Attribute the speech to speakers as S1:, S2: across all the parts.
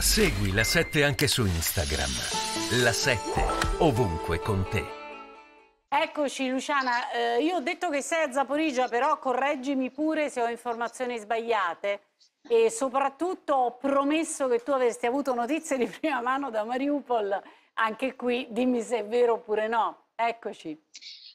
S1: Segui la 7 anche su Instagram. La 7 ovunque con te.
S2: Eccoci Luciana, eh, io ho detto che sei a Zaporigia, però correggimi pure se ho informazioni sbagliate e soprattutto ho promesso che tu avresti avuto notizie di prima mano da Mariupol, anche qui dimmi se è vero oppure no. Eccoci.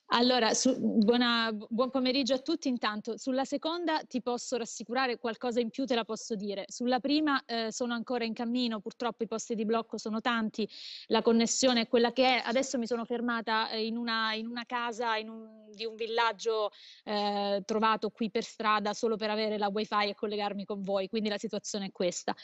S1: Allora, su, buona, buon pomeriggio a tutti intanto. Sulla seconda ti posso rassicurare, qualcosa in più te la posso dire. Sulla prima eh, sono ancora in cammino, purtroppo i posti di blocco sono tanti, la connessione è quella che è. Adesso mi sono fermata eh, in, una, in, una, casa in un, di un villaggio eh, trovato qui per strada solo per avere la wifi e collegarmi con voi, quindi la situazione è questa.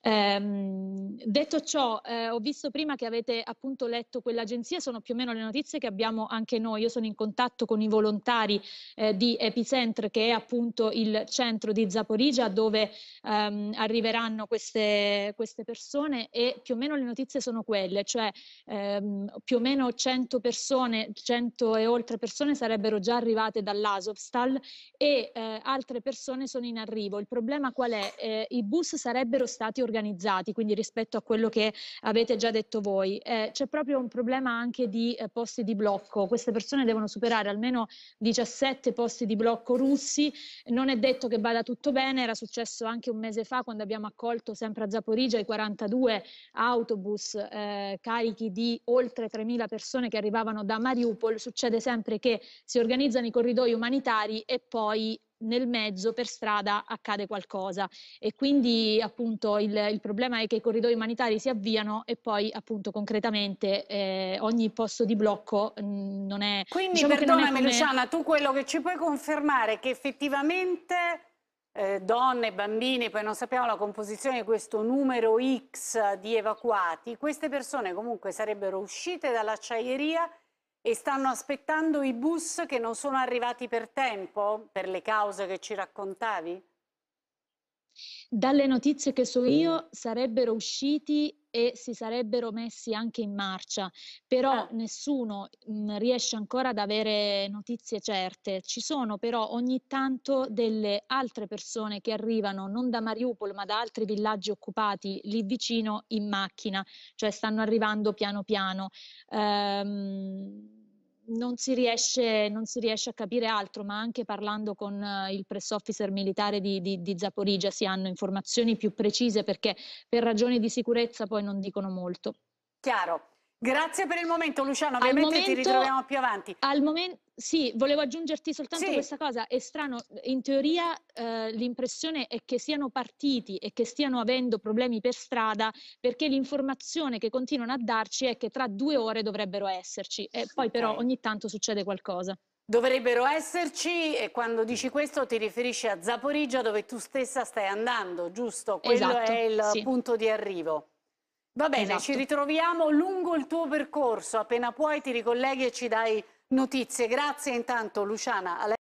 S1: Ehm, detto ciò, eh, ho visto prima che avete appunto letto quell'agenzia, sono più o meno le notizie che abbiamo anche noi. Io sono sono in contatto con i volontari eh, di Epicenter, che è appunto il centro di Zaporizia dove ehm, arriveranno queste, queste, persone e più o meno le notizie sono quelle, cioè ehm, più o meno 100 persone, 100 e oltre persone sarebbero già arrivate dall'Asovstal e eh, altre persone sono in arrivo. Il problema qual è? Eh, I bus sarebbero stati organizzati, quindi rispetto a quello che avete già detto voi. Eh, c'è proprio un problema anche di eh, posti di blocco. Queste persone devono devono superare almeno 17 posti di blocco russi. Non è detto che vada tutto bene, era successo anche un mese fa quando abbiamo accolto sempre a Zaporizia i 42 autobus eh, carichi di oltre 3.000 persone che arrivavano da Mariupol. Succede sempre che si organizzano i corridoi umanitari e poi nel mezzo per strada accade qualcosa e quindi appunto il, il, problema è che i corridoi umanitari si avviano e poi appunto concretamente eh, ogni posto di blocco mh, mm, non è... Quindi diciamo perdonami come... Luciana,
S2: tu quello che ci puoi confermare è che effettivamente eh, donne, bambini, poi non sappiamo la composizione di questo numero X di evacuati, queste persone comunque sarebbero uscite dall'acciaieria e stanno aspettando i bus che non sono arrivati per tempo, per le cause che ci raccontavi?
S1: Dalle notizie che so io, sarebbero usciti e si sarebbero messi anche in marcia, però eh. nessuno mh, mhmm, riesce ancora ad avere notizie certe. Ci sono però ogni tanto delle altre persone che arrivano non da Mariupol ma da altri villaggi occupati lì vicino in macchina, cioè stanno arrivando piano piano. Ehm, non si, riesce, non si, riesce, a capire altro, ma anche parlando con eh, il press officer militare di, di, di, Zaporizia si hanno informazioni più precise perché per ragioni di sicurezza poi non dicono molto. Chiaro. Grazie per il momento Luciano, ovviamente momento, ti ritroviamo più avanti. Al momento sì, volevo aggiungerti soltanto sì. questa cosa, è strano, in teoria eh, l'impressione è che siano partiti e che stiano avendo problemi per strada perché l'informazione che continuano a darci è che tra due ore dovrebbero esserci e poi okay. però ogni tanto
S2: succede qualcosa. Dovrebbero esserci e quando dici questo ti riferisci a Zaporigia dove tu stessa stai andando, giusto? Quello esatto, è il sì. punto di arrivo. Va bene, esatto. ci ritroviamo lungo il tuo percorso, appena puoi ti ricolleghi e ci dai notizie. Grazie intanto Luciana.